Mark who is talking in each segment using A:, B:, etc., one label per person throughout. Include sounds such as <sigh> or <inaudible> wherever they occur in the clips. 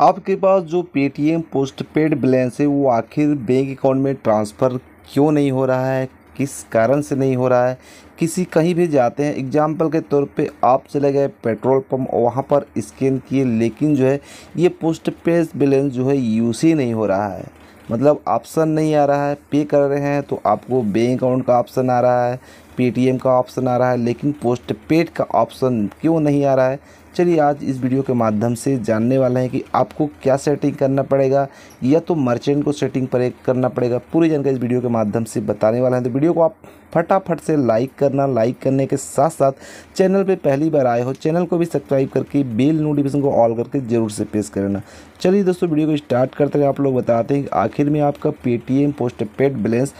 A: आपके पास जो Paytm post paid balance है वो आखिर बैंक अकाउंट में ट्रांसफ़र क्यों नहीं हो रहा है किस कारण से नहीं हो रहा है किसी कहीं भी जाते हैं एग्जाम्पल के तौर पे आप चले गए पेट्रोल पंप वहाँ पर स्कैन किए लेकिन जो है ये पोस्ट पेड बैलेंस जो है यूज़ ही नहीं हो रहा है मतलब ऑप्शन नहीं आ रहा है पे कर रहे हैं तो आपको बैंक अकाउंट का ऑप्शन आ रहा है पेटीएम का ऑप्शन आ रहा है लेकिन पोस्ट पेड का ऑप्शन क्यों नहीं आ रहा है चलिए आज इस वीडियो के माध्यम से जानने वाले हैं कि आपको क्या सेटिंग करना पड़ेगा या तो मर्चेंट को सेटिंग पर करना पड़ेगा पूरी जानकारी इस वीडियो के माध्यम से बताने वाला है तो वीडियो को आप फटाफट से लाइक करना लाइक करने के साथ साथ चैनल पे पहली बार आए हो चैनल को भी सब्सक्राइब करके बेल नोटिफिकेशन को ऑल करके जरूर से प्रेस करना चलिए दोस्तों वीडियो को स्टार्ट करते हैं आप लोग बताते हैं आखिर में आपका पेटीएम पोस्ट पेड बैलेंस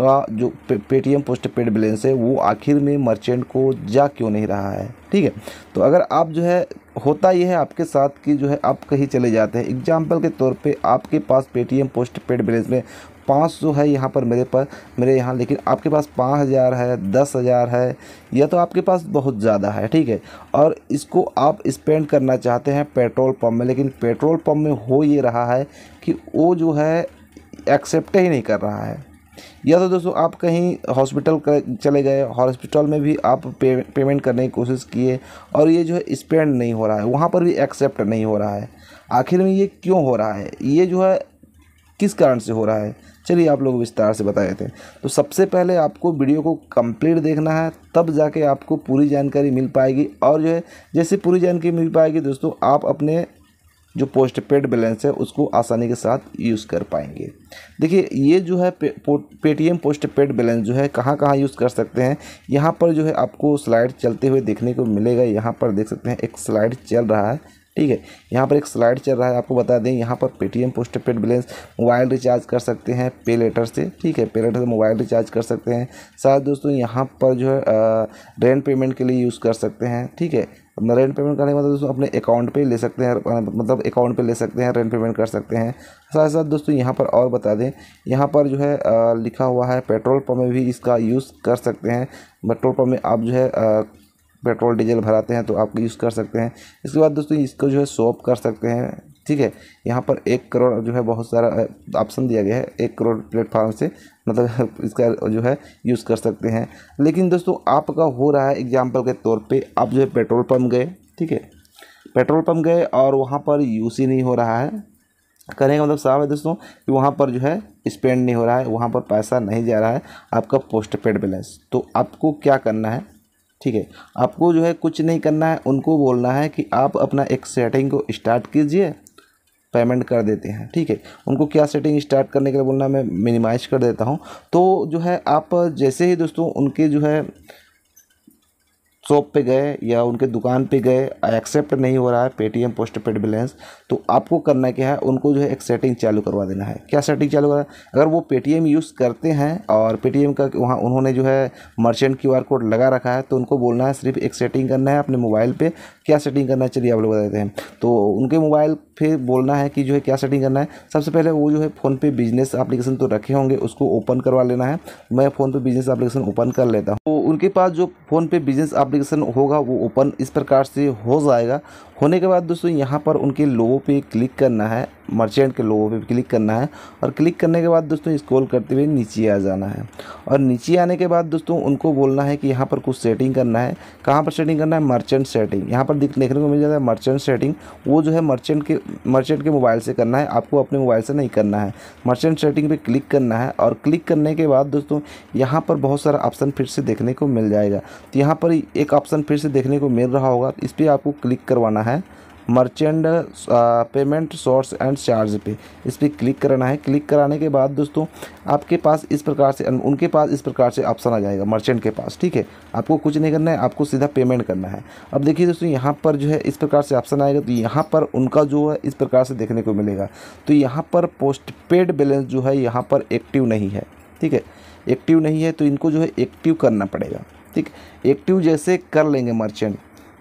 A: का जो पेटीएम पोस्ट पेड बैलेंस है वो आखिर में मर्चेंट को जा क्यों नहीं रहा है ठीक है तो अगर आप जो है होता यह है आपके साथ कि जो है आप कहीं चले जाते हैं एग्जाम्पल के तौर पे आपके पास पेटीएम पोस्ट पेड बैलेंस में पाँच सौ है यहाँ पर मेरे पर मेरे यहाँ लेकिन आपके पास पाँच हज़ार है दस हज़ार है या तो आपके पास बहुत ज़्यादा है ठीक है और इसको आप स्पेंड करना चाहते हैं पेट्रोल पम्प में लेकिन पेट्रोल पम्प में हो ये रहा है कि वो जो है एक्सेप्ट ही नहीं कर रहा है या तो दोस्तों आप कहीं हॉस्पिटल चले गए हॉस्पिटल में भी आप पे, पेमेंट करने की कोशिश किए और ये जो है स्पेंड नहीं हो रहा है वहाँ पर भी एक्सेप्ट नहीं हो रहा है आखिर में ये क्यों हो रहा है ये जो है किस कारण से हो रहा है चलिए आप लोग विस्तार से बता देते हैं तो सबसे पहले आपको वीडियो को कंप्लीट देखना है तब जाके आपको पूरी जानकारी मिल पाएगी और जो है जैसे पूरी जानकारी मिल पाएगी दोस्तों आप अपने जो पोस्ट पेड बैलेंस है उसको आसानी के साथ यूज़ कर पाएंगे देखिए ये जो है पे, पेटीएम पोस्ट पेड बैलेंस जो है कहाँ कहाँ यूज़ कर सकते हैं यहाँ पर जो है आपको स्लाइड चलते हुए देखने को मिलेगा यहाँ पर देख सकते हैं एक स्लाइड चल रहा है ठीक है यहाँ पर एक स्लाइड चल रहा है आपको बता दें यहाँ पर Paytm post paid balance mobile recharge कर सकते हैं पे लेटर से ठीक है पे लेटर से मोबाइल रिचार्ज कर सकते हैं साथ दोस्तों यहाँ पर जो है रेंट पेमेंट के लिए यूज़ कर सकते हैं ठीक है अपना रेंट पेमेंट करने के बाद दोस्तों अपने अकाउंट मतलब पे ले सकते हैं मतलब अकाउंट पे ले सकते हैं रेंट पेमेंट कर सकते हैं साथ साथ दोस्तों यहाँ पर और बता दें यहाँ पर जो है आ, लिखा हुआ है पेट्रोल पम्प में भी इसका यूज़ कर सकते हैं पेट्रोल पम्प में आप जो है आ, पेट्रोल डीजल भराते हैं तो आप यूज़ कर सकते हैं इसके बाद दोस्तों इसको जो है शॉप कर सकते हैं ठीक है यहाँ पर एक करोड़ जो है बहुत सारा ऑप्शन दिया गया है एक करोड़ प्लेटफॉर्म से मतलब <laughs> इसका जो है यूज़ कर सकते हैं लेकिन दोस्तों आपका हो रहा है एग्जाम्पल के तौर पर आप जो है पेट्रोल पम्प गए ठीक है पेट्रोल पम्प गए और वहाँ पर यूज़ ही नहीं हो रहा है करने का मतलब साफ है दोस्तों कि वहाँ पर जो है स्पेंड नहीं हो रहा है वहाँ पर पैसा नहीं जा रहा है आपका पोस्ट पेड बैलेंस तो आपको क्या करना है ठीक है आपको जो है कुछ नहीं करना है उनको बोलना है कि आप अपना एक सेटिंग को स्टार्ट कीजिए पेमेंट कर देते हैं ठीक है उनको क्या सेटिंग स्टार्ट करने के लिए बोलना मैं मिनिमाइज कर देता हूँ तो जो है आप जैसे ही दोस्तों उनके जो है शॉप पे गए या उनके दुकान पे गए एक्सेप्ट नहीं हो रहा है पेटीएम पोस्ट पेड बैलेंस तो आपको करना क्या है उनको जो है एक सेटिंग चालू करवा देना है क्या सेटिंग चालू करना अगर वो पेटीएम यूज़ करते हैं और पेटीएम का वहाँ उन्होंने जो है मर्चेंट क्यू आर कोड लगा रखा है तो उनको बोलना है सिर्फ एक सेटिंग करना है अपने मोबाइल पर क्या सेटिंग करना है चलिए आप लोग बता देते हैं तो उनके मोबाइल फिर बोलना है कि जो है क्या सेटिंग करना है सबसे पहले वो जो है फ़ोनपे बिजनेस एप्लीकेशन तो रखे होंगे उसको ओपन करवा लेना है मैं फ़ोनपे बिजनेस एप्लीकेशन ओपन कर लेता हूँ तो उनके पास जो फ़ोनपे बिजनेस एप्लीकेशन होगा वो ओपन इस प्रकार से हो जाएगा होने के बाद दोस्तों यहाँ पर उनके लोगों पे क्लिक करना है मर्चेंट के लोगों पे क्लिक करना है और क्लिक करने के बाद दोस्तों स्क्रॉल करते हुए नीचे आ जाना है और नीचे आने के बाद दोस्तों उनको बोलना है कि यहाँ पर कुछ सेटिंग करना है कहाँ पर सेटिंग करना है मर्चेंट सेटिंग यहाँ पर दिख देखने को मिल जाता है मर्चेंट सेटिंग वो जो है मर्चेंट के मर्चेंट के मोबाइल से करना है आपको अपने मोबाइल से नहीं करना है मर्चेंट सेटिंग पर क्लिक करना है और क्लिक करने के बाद दोस्तों यहाँ पर बहुत सारा ऑप्शन फिर से देखने को मिल जाएगा तो यहाँ पर एक ऑप्शन फिर से देखने को मिल रहा होगा इस पर आपको क्लिक करवाना है merchant payment source and charge पे इस पर क्लिक करना है क्लिक कराने के बाद दोस्तों आपके पास इस प्रकार से उनके पास इस प्रकार से ऑप्शन आ जाएगा मर्चेंट के पास ठीक है आपको कुछ नहीं करना है आपको सीधा पेमेंट करना है अब देखिए दोस्तों यहाँ पर जो है इस प्रकार से ऑप्शन आएगा तो यहाँ पर उनका जो है इस प्रकार से देखने को मिलेगा तो यहाँ पर पोस्ट पेड बैलेंस जो है यहाँ पर एक्टिव नहीं है ठीक है एक्टिव नहीं है तो इनको जो है एक्टिव करना पड़ेगा ठीक एक्टिव जैसे कर लेंगे मर्चेंट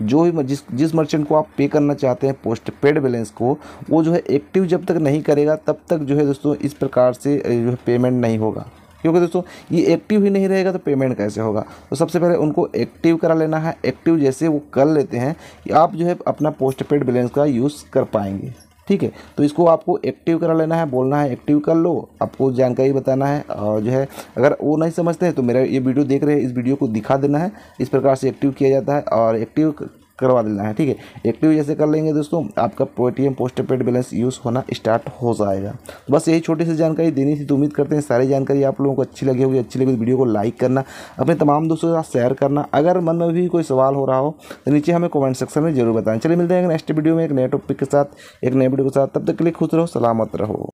A: जो भी जिस जिस मर्चेंट को आप पे करना चाहते हैं पोस्ट पेड बैलेंस को वो जो है एक्टिव जब तक नहीं करेगा तब तक जो है दोस्तों इस प्रकार से जो है पेमेंट नहीं होगा क्योंकि दोस्तों ये एक्टिव ही नहीं रहेगा तो पेमेंट कैसे होगा तो सबसे पहले उनको एक्टिव करा लेना है एक्टिव जैसे वो कर लेते हैं कि आप जो है अपना पोस्ट पेड बैलेंस का यूज़ कर पाएंगे ठीक है तो इसको आपको एक्टिव करा लेना है बोलना है एक्टिव कर लो आपको जानकारी बताना है और जो है अगर वो नहीं समझते हैं तो मेरा ये वीडियो देख रहे हैं इस वीडियो को दिखा देना है इस प्रकार से एक्टिव किया जाता है और एक्टिव करवा देना है ठीक है एक्टिव जैसे कर लेंगे दोस्तों आपका Paytm post paid balance use होना स्टार्ट हो जाएगा तो बस यही छोटी सी जानकारी देनी थी तो उम्मीद करते हैं सारी जानकारी आप लोगों को अच्छी लगी होगी अच्छी लगी तो वीडियो को लाइक करना अपने तमाम दोस्तों के साथ शेयर करना अगर मन में भी कोई सवाल हो रहा हो तो नीचे हमें कॉमेंट सेक्शन में जरूर बताएं चलिए मिलते हैं नेक्स्ट वीडियो में एक नए टॉपिक के साथ एक नए वीडियो के साथ तब तक के लिए खुश रहो सलामत रहो